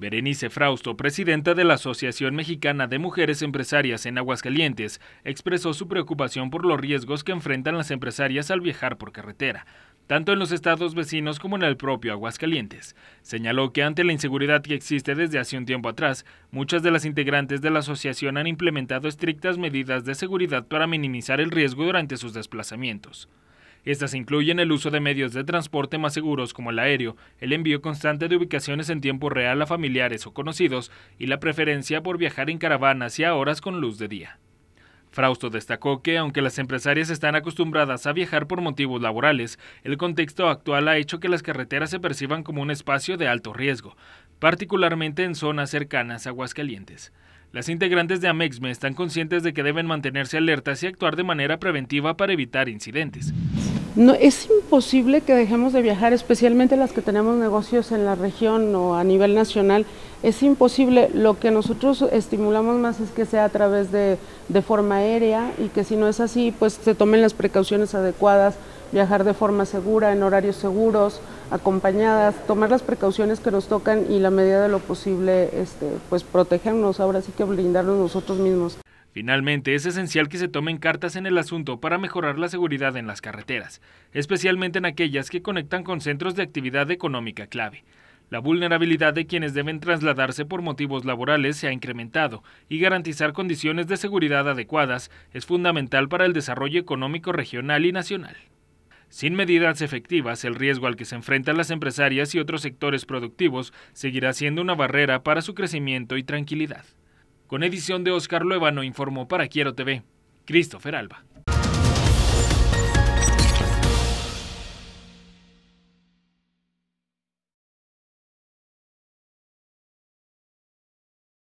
Berenice Frausto, presidenta de la Asociación Mexicana de Mujeres Empresarias en Aguascalientes, expresó su preocupación por los riesgos que enfrentan las empresarias al viajar por carretera, tanto en los estados vecinos como en el propio Aguascalientes. Señaló que ante la inseguridad que existe desde hace un tiempo atrás, muchas de las integrantes de la asociación han implementado estrictas medidas de seguridad para minimizar el riesgo durante sus desplazamientos. Estas incluyen el uso de medios de transporte más seguros como el aéreo, el envío constante de ubicaciones en tiempo real a familiares o conocidos y la preferencia por viajar en caravanas y a horas con luz de día. Frausto destacó que, aunque las empresarias están acostumbradas a viajar por motivos laborales, el contexto actual ha hecho que las carreteras se perciban como un espacio de alto riesgo, particularmente en zonas cercanas a Aguascalientes. Las integrantes de Amexme están conscientes de que deben mantenerse alertas y actuar de manera preventiva para evitar incidentes. No, es imposible que dejemos de viajar, especialmente las que tenemos negocios en la región o a nivel nacional. Es imposible. Lo que nosotros estimulamos más es que sea a través de, forma aérea y que si no es así, pues se tomen las precauciones adecuadas, viajar de forma segura, en horarios seguros, acompañadas, tomar las precauciones que nos tocan y la medida de lo posible, este, pues protegernos, ahora sí que blindarnos nosotros mismos. Finalmente, es esencial que se tomen cartas en el asunto para mejorar la seguridad en las carreteras, especialmente en aquellas que conectan con centros de actividad económica clave. La vulnerabilidad de quienes deben trasladarse por motivos laborales se ha incrementado y garantizar condiciones de seguridad adecuadas es fundamental para el desarrollo económico regional y nacional. Sin medidas efectivas, el riesgo al que se enfrentan las empresarias y otros sectores productivos seguirá siendo una barrera para su crecimiento y tranquilidad. Con edición de Oscar Luevano informó para Quiero TV, Christopher Alba.